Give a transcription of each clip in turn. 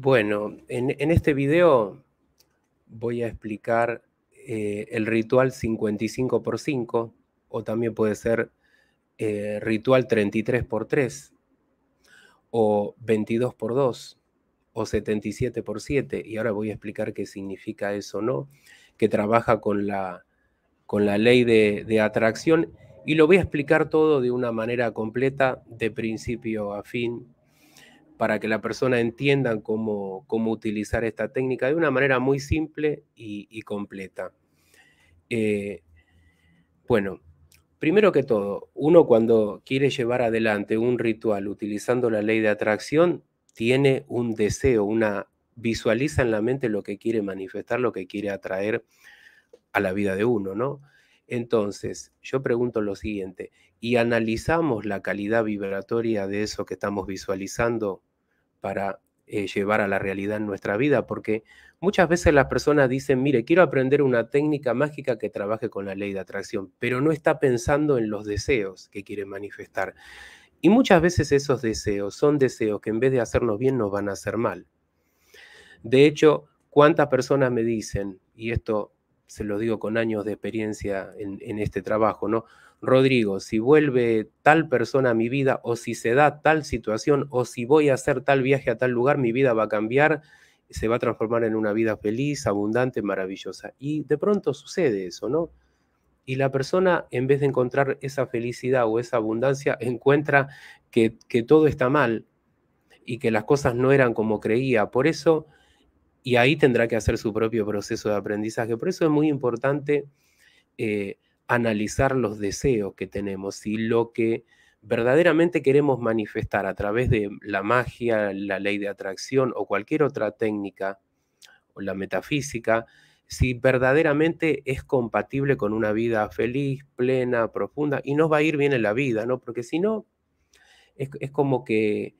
Bueno, en, este video voy a explicar eh, el ritual 55 x 5 o también puede ser eh, ritual 33 x 3 o 22 x 2 o 77 x 7 y ahora voy a explicar qué significa eso, ¿no? Que trabaja con la, con la ley de, de atracción y lo voy a explicar todo de una manera completa, de principio a fin, para que la persona entienda cómo, utilizar esta técnica de una manera muy simple y, completa. Eh, bueno, primero que todo, uno cuando quiere llevar adelante un ritual utilizando la ley de atracción, tiene un deseo, una visualiza en la mente lo que quiere manifestar, lo que quiere atraer a la vida de uno, ¿no? Entonces, yo pregunto lo siguiente, ¿y analizamos la calidad vibratoria de eso que estamos visualizando para eh, llevar a la realidad en nuestra vida, porque muchas veces las personas dicen, mire, quiero aprender una técnica mágica que trabaje con la ley de atracción, pero no está pensando en los deseos que quiere manifestar. Y muchas veces esos deseos son deseos que en vez de hacernos bien nos van a hacer mal. De hecho, ¿cuántas personas me dicen, y esto se lo digo con años de experiencia en este trabajo, ¿no? Rodrigo, si vuelve tal persona a mi vida o si se da tal situación o si voy a hacer tal viaje a tal lugar, mi vida va a cambiar, se va a transformar en una vida feliz, abundante, maravillosa. Y de pronto sucede eso, ¿no? y la persona en vez de encontrar esa felicidad o esa abundancia, encuentra que, todo está mal y que las cosas no eran como creía. Por eso, y ahí tendrá que hacer su propio proceso de aprendizaje. Por eso es muy importante eh, analizar los deseos que tenemos y lo que verdaderamente queremos manifestar a través de la magia, la ley de atracción o cualquier otra técnica o la metafísica, si verdaderamente es compatible con una vida feliz, plena, profunda, y nos va a ir bien en la vida, ¿no? Porque si no, es, como que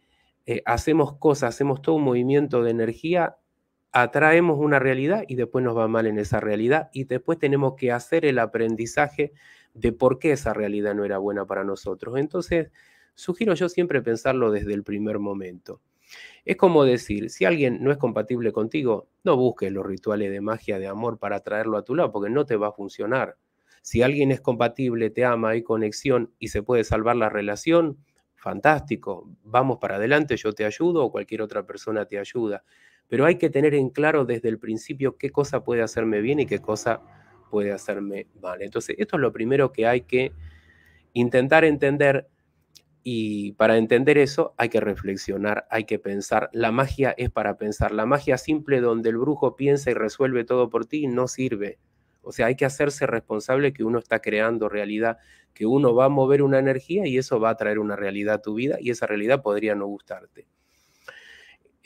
eh, hacemos cosas, hacemos todo un movimiento de energía atraemos una realidad y después nos va mal en esa realidad y después tenemos que hacer el aprendizaje de por qué esa realidad no era buena para nosotros. Entonces, sugiero yo siempre pensarlo desde el primer momento. Es como decir, si alguien no es compatible contigo, no busques los rituales de magia de amor para traerlo a tu lado, porque no te va a funcionar. Si alguien es compatible, te ama, hay conexión y se puede salvar la relación, fantástico, vamos para adelante, yo te ayudo o cualquier otra persona te ayuda. Pero hay que tener en claro desde el principio qué cosa puede hacerme bien y qué cosa puede hacerme mal. Entonces, esto es lo primero que hay que intentar entender y para entender eso hay que reflexionar, hay que pensar. La magia es para pensar. La magia simple donde el brujo piensa y resuelve todo por ti no sirve. O sea, hay que hacerse responsable que uno está creando realidad, que uno va a mover una energía y eso va a traer una realidad a tu vida y esa realidad podría no gustarte.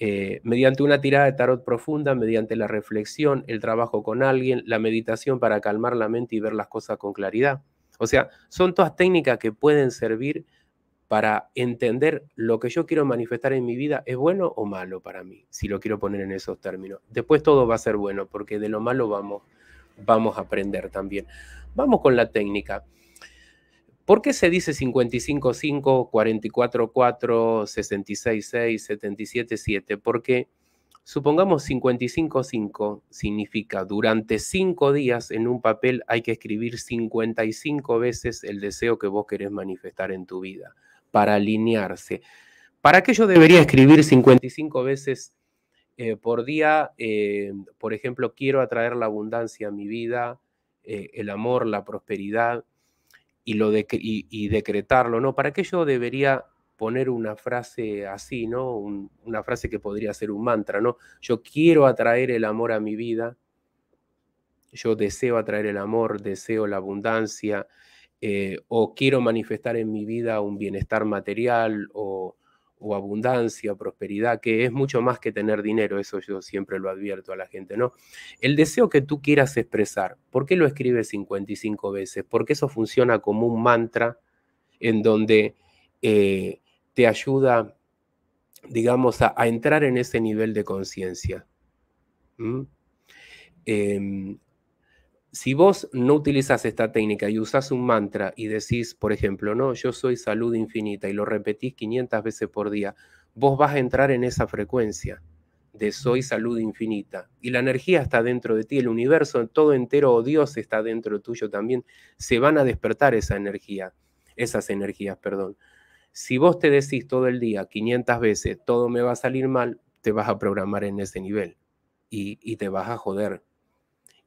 Eh, mediante una tirada de tarot profunda, mediante la reflexión, el trabajo con alguien, la meditación para calmar la mente y ver las cosas con claridad. O sea, son todas técnicas que pueden servir para entender lo que yo quiero manifestar en mi vida es bueno o malo para mí, si lo quiero poner en esos términos. Después todo va a ser bueno, porque de lo malo vamos, vamos a aprender también. Vamos con la técnica. ¿Por qué se dice 55.5, 44.4, 77, 7? Porque supongamos 55.5 significa durante 5 días en un papel hay que escribir 55 veces el deseo que vos querés manifestar en tu vida para alinearse. ¿Para qué yo debería escribir 55 veces eh, por día? Eh, por ejemplo, quiero atraer la abundancia a mi vida, eh, el amor, la prosperidad y, decretarlo, ¿no? ¿Para qué yo debería poner una frase así, ¿no? una frase que podría ser un mantra, ¿no? Yo quiero atraer el amor a mi vida, yo deseo atraer el amor, deseo la abundancia, eh, o quiero manifestar en mi vida un bienestar material o, o abundancia prosperidad, que es mucho más que tener dinero, eso yo siempre lo advierto a la gente, ¿no? El deseo que tú quieras expresar, ¿por qué lo escribes 55 veces? Porque eso funciona como un mantra en donde eh, te ayuda, digamos, a, entrar en ese nivel de conciencia si vos no utilizas esta técnica y usás un mantra y decís, por ejemplo, no, yo soy salud infinita y lo repetís 500 veces por día, vos vas a entrar en esa frecuencia de soy salud infinita. Y la energía está dentro de ti, el universo todo entero o Dios está dentro tuyo también. Se van a despertar esa energía, esas energías, perdón. Si vos te decís todo el día 500 veces, todo me va a salir mal, te vas a programar en ese nivel y, y te vas a joder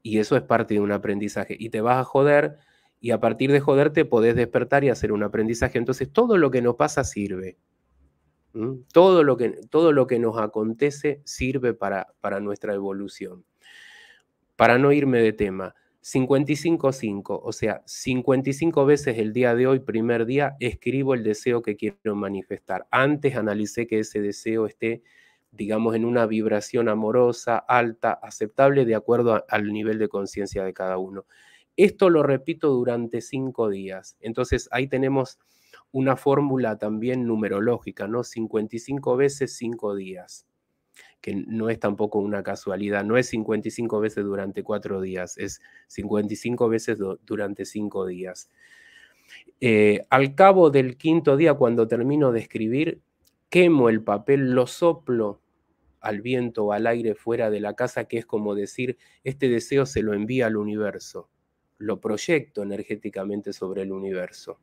y eso es parte de un aprendizaje. Y te vas a joder y a partir de joderte podés despertar y hacer un aprendizaje. Entonces todo lo que nos pasa sirve. Todo, lo que, todo lo que nos acontece sirve para, para nuestra evolución. Para no irme de tema, 55.5, o sea, 55 veces el día de hoy, primer día, escribo el deseo que quiero manifestar. Antes analicé que ese deseo esté digamos, en una vibración amorosa, alta, aceptable, de acuerdo al nivel de conciencia de cada uno. Esto lo repito durante cinco días. Entonces ahí tenemos una fórmula también numerológica, ¿no? 55 veces cinco días, que no es tampoco una casualidad, no es 55 veces durante cuatro días, es 55 veces durante cinco días. Eh, al cabo del quinto día, cuando termino de escribir, quemo el papel, lo soplo al viento o al aire fuera de la casa, que es como decir, este deseo se lo envía al universo, lo proyecto energéticamente sobre el universo.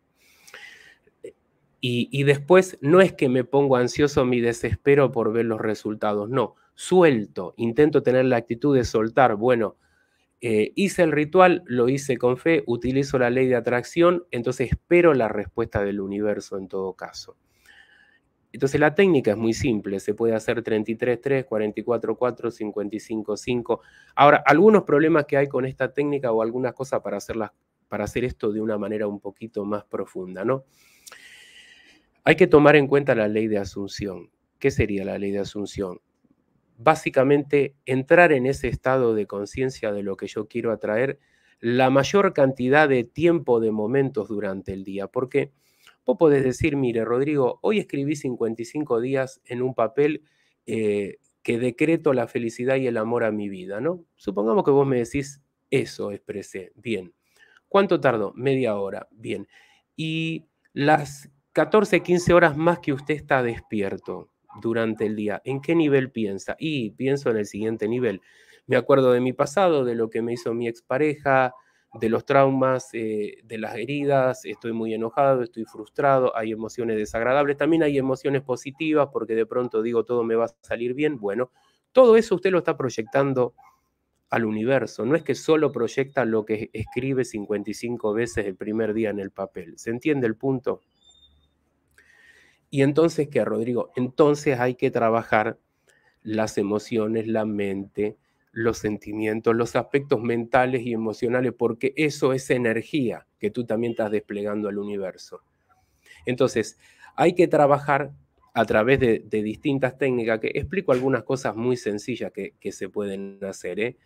Y, después no es que me pongo ansioso mi desespero por ver los resultados, no, suelto, intento tener la actitud de soltar, bueno, eh, hice el ritual, lo hice con fe, utilizo la ley de atracción, entonces espero la respuesta del universo en todo caso. Entonces la técnica es muy simple, se puede hacer 33-3, 44-4, 55-5. Ahora, algunos problemas que hay con esta técnica o algunas cosas para, para hacer esto de una manera un poquito más profunda, ¿no? Hay que tomar en cuenta la ley de asunción. ¿Qué sería la ley de asunción? Básicamente, entrar en ese estado de conciencia de lo que yo quiero atraer la mayor cantidad de tiempo de momentos durante el día. ¿Por qué? Porque Puedes podés decir, mire, Rodrigo, hoy escribí 55 días en un papel eh, que decreto la felicidad y el amor a mi vida, ¿no? Supongamos que vos me decís, eso expresé, bien. ¿Cuánto tardó? Media hora, bien. Y las 14, 15 horas más que usted está despierto durante el día, ¿en qué nivel piensa? Y pienso en el siguiente nivel. Me acuerdo de mi pasado, de lo que me hizo mi expareja, de los traumas, eh, de las heridas, estoy muy enojado, estoy frustrado, hay emociones desagradables, también hay emociones positivas porque de pronto digo todo me va a salir bien. Bueno, todo eso usted lo está proyectando al universo, no es que solo proyecta lo que escribe 55 veces el primer día en el papel, ¿se entiende el punto? Y entonces, ¿qué, Rodrigo? Entonces hay que trabajar las emociones, la mente, los sentimientos, los aspectos mentales y emocionales, porque eso es energía que tú también estás desplegando al universo. Entonces, hay que trabajar a través de, distintas técnicas, que explico algunas cosas muy sencillas que, se pueden hacer. ¿eh?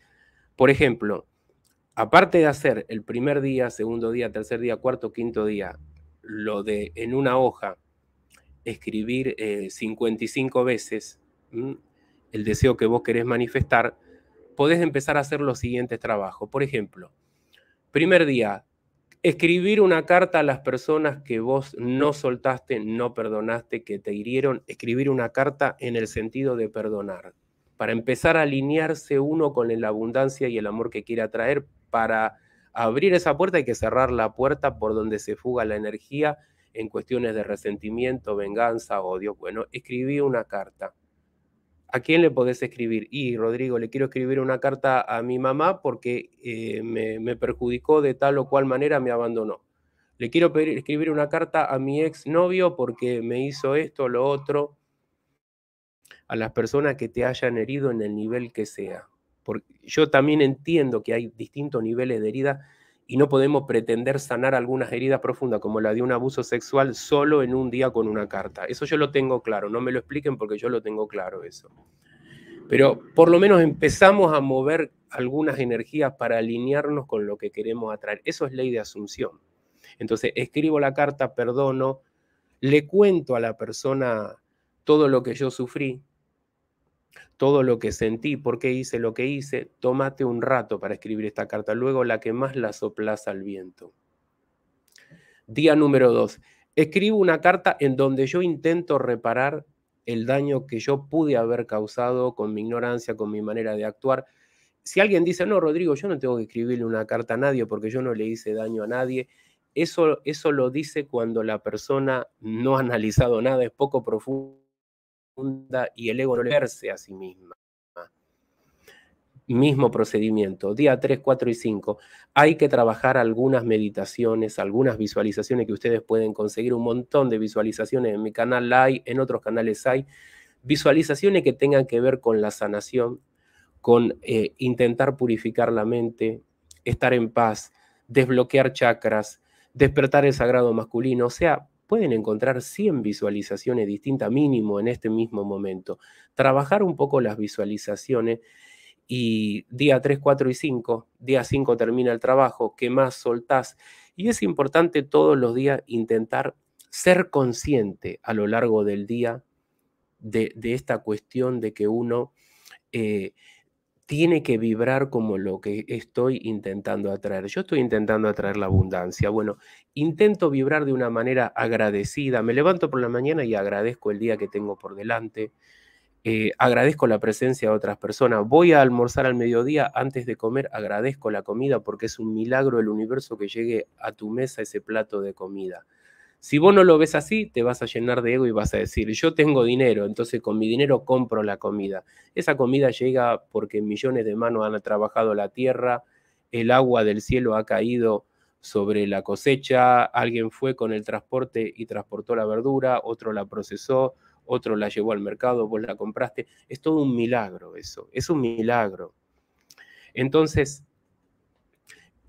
Por ejemplo, aparte de hacer el primer día, segundo día, tercer día, cuarto, quinto día, lo de en una hoja escribir 55 eh, veces el deseo que vos querés manifestar, podés empezar a hacer los siguientes trabajos. Por ejemplo, primer día, escribir una carta a las personas que vos no soltaste, no perdonaste, que te hirieron, escribir una carta en el sentido de perdonar, para empezar a alinearse uno con la abundancia y el amor que quiere atraer, para abrir esa puerta hay que cerrar la puerta por donde se fuga la energía en cuestiones de resentimiento, venganza, odio. Bueno, escribí una carta. ¿a quién le podés escribir? Y Rodrigo, le quiero escribir una carta a mi mamá porque eh, me, perjudicó de tal o cual manera, me abandonó. Le quiero escribir una carta a mi exnovio porque me hizo esto, lo otro. A las personas que te hayan herido en el nivel que sea. Porque yo también entiendo que hay distintos niveles de herida y no podemos pretender sanar algunas heridas profundas como la de un abuso sexual solo en un día con una carta. Eso yo lo tengo claro, no me lo expliquen porque yo lo tengo claro eso. Pero por lo menos empezamos a mover algunas energías para alinearnos con lo que queremos atraer. Eso es ley de asunción. Entonces, escribo la carta, perdono, le cuento a la persona todo lo que yo sufrí, todo lo que sentí, por qué hice lo que hice, tómate un rato para escribir esta carta, luego la que más la soplaza al viento. Día número dos, escribo una carta en donde yo intento reparar el daño que yo pude haber causado con mi ignorancia, con mi manera de actuar. Si alguien dice, no, Rodrigo, yo no tengo que escribirle una carta a nadie porque yo no le hice daño a nadie, eso, eso lo dice cuando la persona no ha analizado nada, es poco profundo y el ego no verse a sí misma. Mismo procedimiento, día 3, 4 y 5. Hay que trabajar algunas meditaciones, algunas visualizaciones que ustedes pueden conseguir, un montón de visualizaciones en mi canal hay, en otros canales hay, visualizaciones que tengan que ver con la sanación, con eh, intentar purificar la mente, estar en paz, desbloquear chakras, despertar el sagrado masculino, o sea, pueden encontrar 100 visualizaciones distintas mínimo en este mismo momento. Trabajar un poco las visualizaciones y día 3, 4 y 5, día 5 termina el trabajo, ¿qué más soltás? Y es importante todos los días intentar ser consciente a lo largo del día de, esta cuestión de que uno... Eh, tiene que vibrar como lo que estoy intentando atraer. Yo estoy intentando atraer la abundancia. Bueno, intento vibrar de una manera agradecida. Me levanto por la mañana y agradezco el día que tengo por delante. Eh, agradezco la presencia de otras personas. Voy a almorzar al mediodía antes de comer. Agradezco la comida porque es un milagro el universo que llegue a tu mesa ese plato de comida. Si vos no lo ves así, te vas a llenar de ego y vas a decir, yo tengo dinero, entonces con mi dinero compro la comida. Esa comida llega porque millones de manos han trabajado la tierra, el agua del cielo ha caído sobre la cosecha, alguien fue con el transporte y transportó la verdura, otro la procesó, otro la llevó al mercado, vos la compraste. Es todo un milagro eso, es un milagro. Entonces,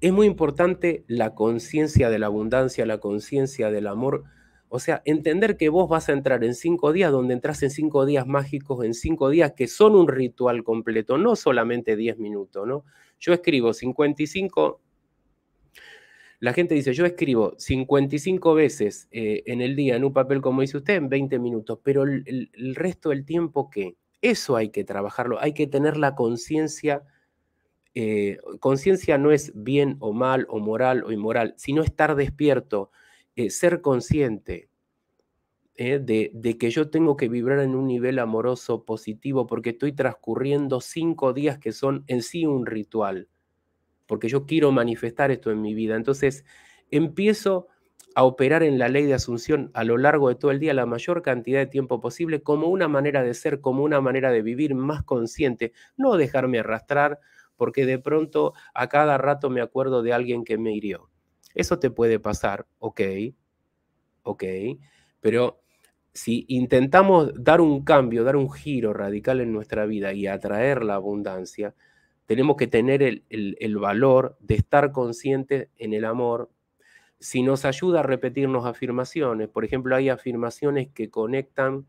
es muy importante la conciencia de la abundancia, la conciencia del amor. O sea, entender que vos vas a entrar en cinco días donde entras en cinco días mágicos, en cinco días que son un ritual completo, no solamente diez minutos, ¿no? Yo escribo 55, la gente dice, yo escribo 55 veces eh, en el día en un papel, como dice usted, en 20 minutos, pero el, el resto del tiempo, ¿qué? Eso hay que trabajarlo, hay que tener la conciencia eh, conciencia no es bien o mal o moral o inmoral, sino estar despierto, eh, ser consciente eh, de, que yo tengo que vibrar en un nivel amoroso positivo porque estoy transcurriendo cinco días que son en sí un ritual, porque yo quiero manifestar esto en mi vida. Entonces empiezo a operar en la ley de asunción a lo largo de todo el día la mayor cantidad de tiempo posible como una manera de ser, como una manera de vivir más consciente, no dejarme arrastrar, porque de pronto a cada rato me acuerdo de alguien que me hirió. Eso te puede pasar, ok, ok, pero si intentamos dar un cambio, dar un giro radical en nuestra vida y atraer la abundancia, tenemos que tener el, valor de estar conscientes en el amor. Si nos ayuda a repetirnos afirmaciones, por ejemplo, hay afirmaciones que conectan,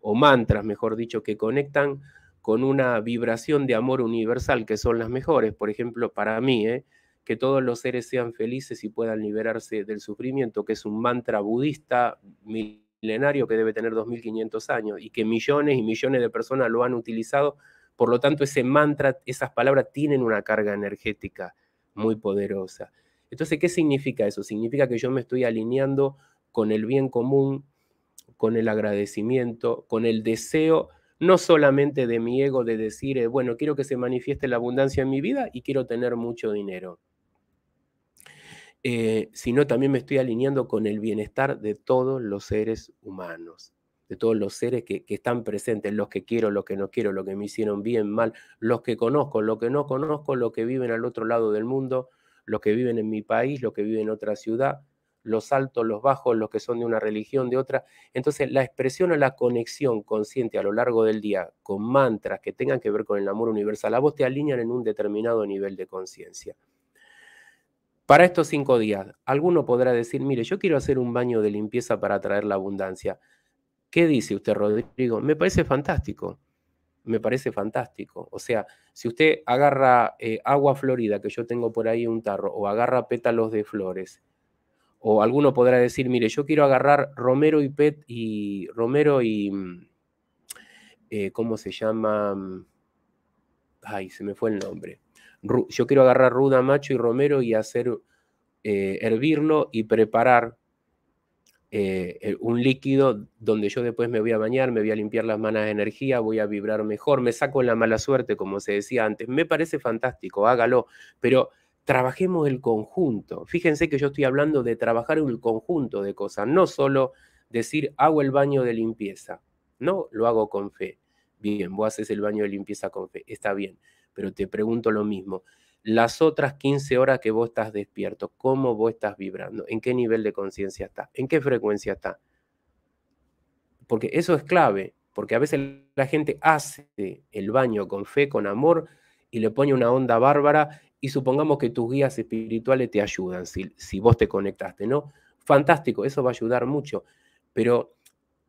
o mantras, mejor dicho, que conectan con una vibración de amor universal que son las mejores, por ejemplo, para mí, ¿eh? que todos los seres sean felices y puedan liberarse del sufrimiento, que es un mantra budista milenario que debe tener 2500 años y que millones y millones de personas lo han utilizado. Por lo tanto, ese mantra, esas palabras tienen una carga energética muy poderosa. Entonces, ¿qué significa eso? Significa que yo me estoy alineando con el bien común, con el agradecimiento, con el deseo no solamente de mi ego de decir, eh, bueno, quiero que se manifieste la abundancia en mi vida y quiero tener mucho dinero, eh, sino también me estoy alineando con el bienestar de todos los seres humanos, de todos los seres que, que están presentes, los que quiero, los que no quiero, los que me hicieron bien, mal, los que conozco, los que no conozco, los que viven al otro lado del mundo, los que viven en mi país, los que viven en otra ciudad, los altos, los bajos, los que son de una religión, de otra. Entonces, la expresión o la conexión consciente a lo largo del día con mantras que tengan que ver con el amor universal, a vos te alinean en un determinado nivel de conciencia. Para estos cinco días, alguno podrá decir, mire, yo quiero hacer un baño de limpieza para atraer la abundancia. ¿Qué dice usted, Rodrigo? Me parece fantástico me parece fantástico. O sea, si usted agarra eh, agua florida, que yo tengo por ahí un tarro, o agarra pétalos de flores o alguno podrá decir, mire, yo quiero agarrar Romero y Pet y Romero y mm, eh, ¿cómo se llama? Mm, ay, se me fue el nombre. yo quiero agarrar ruda, macho y romero y hacer eh, hervirlo y preparar eh, un líquido donde yo después me voy a bañar, me voy a limpiar las manos de energía, voy a vibrar mejor, me saco la mala suerte, como se decía antes. Me parece fantástico, hágalo, pero trabajemos el conjunto. Fíjense que yo estoy hablando de trabajar un conjunto de cosas, no solo decir hago el baño de limpieza. No, lo hago con fe. Bien, vos haces el baño de limpieza con fe, está bien, pero te pregunto lo mismo. Las otras 15 horas que vos estás despierto, ¿cómo vos estás vibrando? ¿En qué nivel de conciencia está, ¿En qué frecuencia está, Porque eso es clave, porque a veces la gente hace el baño con fe, con amor, y le pone una onda bárbara y supongamos que tus guías espirituales te ayudan, si, vos te conectaste, ¿no? Fantástico, eso va a ayudar mucho, pero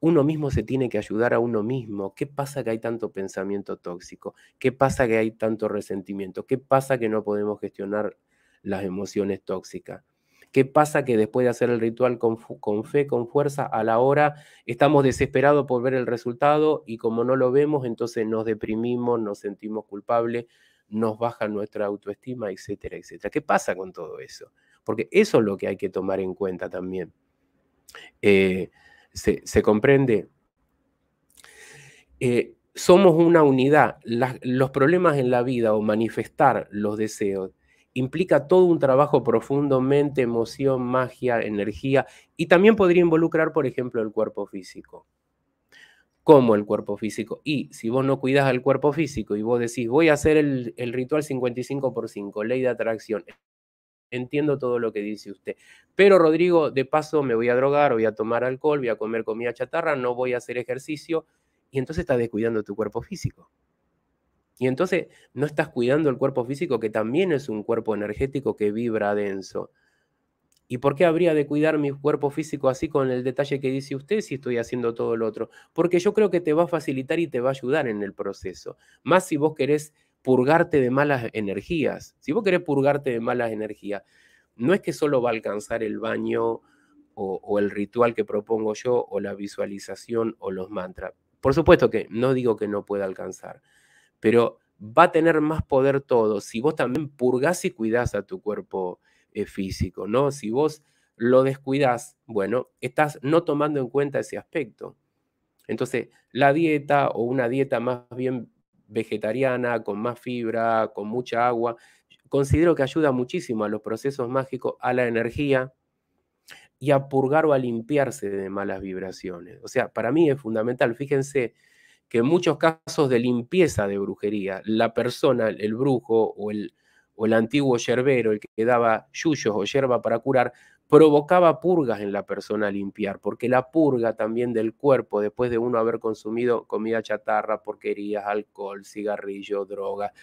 uno mismo se tiene que ayudar a uno mismo. ¿Qué pasa que hay tanto pensamiento tóxico? ¿Qué pasa que hay tanto resentimiento? ¿Qué pasa que no podemos gestionar las emociones tóxicas? ¿Qué pasa que después de hacer el ritual con, fe, con fuerza, a la hora estamos desesperados por ver el resultado y como no lo vemos, entonces nos deprimimos, nos sentimos culpables, nos baja nuestra autoestima, etcétera, etcétera. ¿Qué pasa con todo eso? Porque eso es lo que hay que tomar en cuenta también. Eh, se, comprende. Eh, somos una unidad. los problemas en la vida o manifestar los deseos implica todo un trabajo profundamente, emoción, magia, energía y también podría involucrar, por ejemplo, el cuerpo físico como el cuerpo físico. Y si vos no cuidás al cuerpo físico y vos decís, voy a hacer el, el ritual 55 por 5, ley de atracción, entiendo todo lo que dice usted. Pero Rodrigo, de paso me voy a drogar, voy a tomar alcohol, voy a comer comida chatarra, no voy a hacer ejercicio y entonces estás descuidando tu cuerpo físico. Y entonces no estás cuidando el cuerpo físico que también es un cuerpo energético que vibra denso. ¿Y por qué habría de cuidar mi cuerpo físico así con el detalle que dice usted si estoy haciendo todo lo otro? Porque yo creo que te va a facilitar y te va a ayudar en el proceso. Más si vos querés purgarte de malas energías. Si vos querés purgarte de malas energías, no es que solo va a alcanzar el baño o, el ritual que propongo yo o la visualización o los mantras. Por supuesto que no digo que no pueda alcanzar, pero va a tener más poder todo si vos también purgas y cuidás a tu cuerpo eh, físico, ¿no? Si vos lo descuidas, bueno, estás no tomando en cuenta ese aspecto. Entonces, la dieta o una dieta más bien vegetariana, con más fibra, con mucha agua, considero que ayuda muchísimo a los procesos mágicos, a la energía y a purgar o a limpiarse de malas vibraciones. O sea, para mí es fundamental. Fíjense que en muchos casos de limpieza de brujería, la persona, el brujo o el, o el antiguo yerbero, el que daba yuyos o hierba para curar, provocaba purgas en la persona a limpiar, porque la purga también del cuerpo, después de uno haber consumido comida chatarra, porquerías, alcohol, cigarrillo, droga,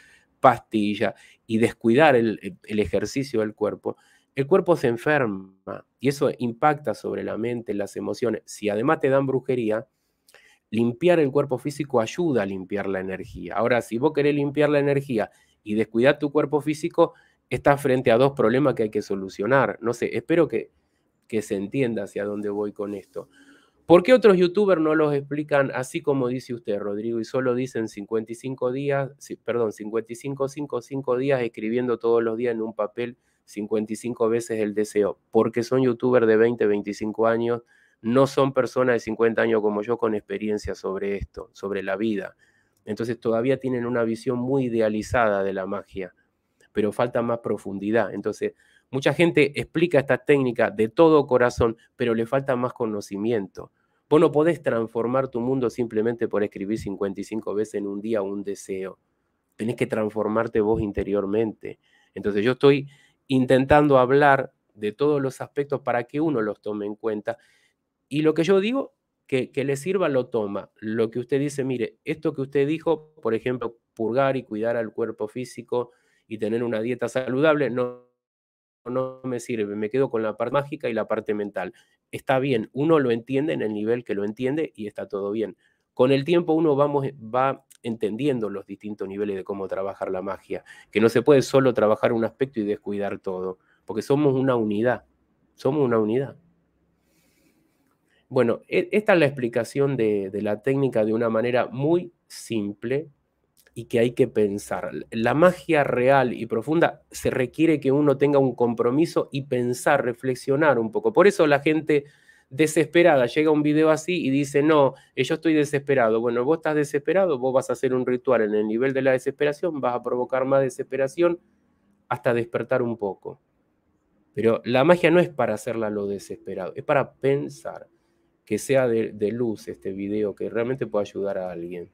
pastilla, y descuidar el, el ejercicio del cuerpo, el cuerpo se enferma y eso impacta sobre la mente, las emociones. Si además te dan brujería, limpiar el cuerpo físico ayuda a limpiar la energía. Ahora, si vos querés limpiar la energía y descuidar tu cuerpo físico, estás frente a dos problemas que hay que solucionar. No sé, espero que, que se entienda hacia dónde voy con esto. ¿Por qué otros youtubers no los explican así como dice usted, Rodrigo, y solo dicen 55 días, perdón, 55, 55 5 días escribiendo todos los días en un papel 55 veces el deseo? Porque son youtubers de 20, 25 años, no son personas de 50 años como yo con experiencia sobre esto, sobre la vida. Entonces todavía tienen una visión muy idealizada de la magia, pero falta más profundidad. Entonces, mucha gente explica esta técnica de todo corazón, pero le falta más conocimiento. Vos no podés transformar tu mundo simplemente por escribir 55 veces en un día un deseo. Tenés que transformarte vos interiormente. Entonces yo estoy intentando hablar de todos los aspectos para que uno los tome en cuenta. Y lo que yo digo que, le sirva lo toma. Lo que usted dice, mire, esto que usted dijo, por ejemplo, purgar y cuidar al cuerpo físico y tener una dieta saludable, no, no me sirve. Me quedo con la parte mágica y la parte mental. Está bien, uno lo entiende en el nivel que lo entiende y está todo bien. Con el tiempo uno vamos, va entendiendo los distintos niveles de cómo trabajar la magia, que no se puede solo trabajar un aspecto y descuidar todo, porque somos una unidad, somos una unidad. Bueno, e, esta es la explicación de, la técnica de una manera muy simple y que hay que pensar. La magia real y profunda se requiere que uno tenga un compromiso y pensar, reflexionar un poco. Por eso la gente desesperada llega a un video así y dice, no, eh, yo estoy desesperado. Bueno, vos estás desesperado, vos vas a hacer un ritual en el nivel de la desesperación, vas a provocar más desesperación hasta despertar un poco. Pero la magia no es para hacerla lo desesperado, es para pensar que sea de, luz este video, que realmente pueda ayudar a alguien.